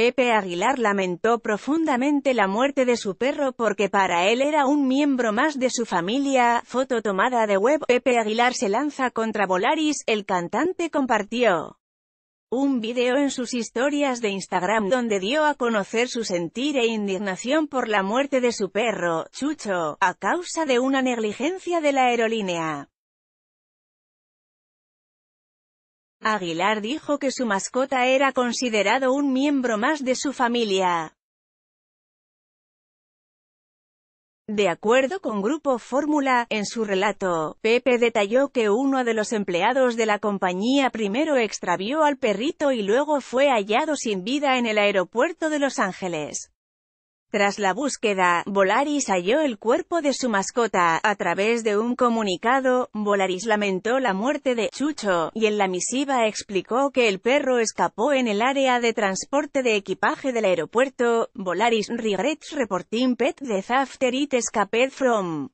Pepe Aguilar lamentó profundamente la muerte de su perro porque para él era un miembro más de su familia. Foto tomada de web. Pepe Aguilar se lanza contra Volaris. El cantante compartió un video en sus historias de Instagram donde dio a conocer su sentir e indignación por la muerte de su perro, Chucho, a causa de una negligencia de la aerolínea. Aguilar dijo que su mascota era considerado un miembro más de su familia. De acuerdo con Grupo Fórmula, en su relato, Pepe detalló que uno de los empleados de la compañía primero extravió al perrito y luego fue hallado sin vida en el aeropuerto de Los Ángeles. Tras la búsqueda, Volaris halló el cuerpo de su mascota. A través de un comunicado, Volaris lamentó la muerte de Chucho, y en la misiva explicó que el perro escapó en el área de transporte de equipaje del aeropuerto. Volaris regrets reporting pet de after it escaped from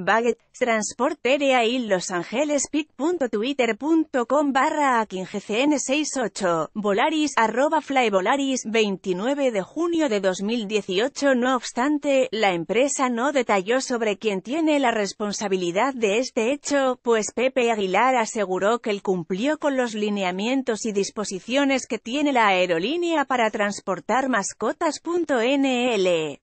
Baggett, Transport y Los Ángeles pic.twitter.com barra 68 Volaris, arroba flyvolaris, 29 de junio de 2018 No obstante, la empresa no detalló sobre quién tiene la responsabilidad de este hecho, pues Pepe Aguilar aseguró que él cumplió con los lineamientos y disposiciones que tiene la aerolínea para transportar mascotas.nl.